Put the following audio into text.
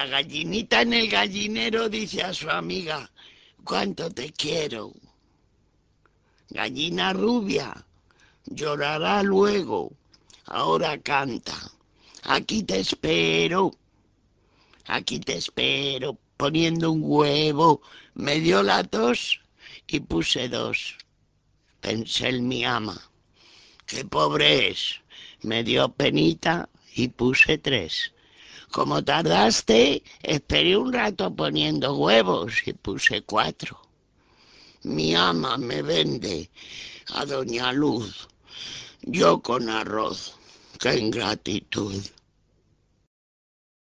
La gallinita en el gallinero dice a su amiga, cuánto te quiero. Gallina rubia, llorará luego, ahora canta. Aquí te espero, aquí te espero, poniendo un huevo. Me dio la tos y puse dos. Pensé en mi ama. Qué pobre es. Me dio penita y puse tres. Como tardaste, esperé un rato poniendo huevos y puse cuatro. Mi ama me vende a Doña Luz, yo con arroz. ¡Qué ingratitud!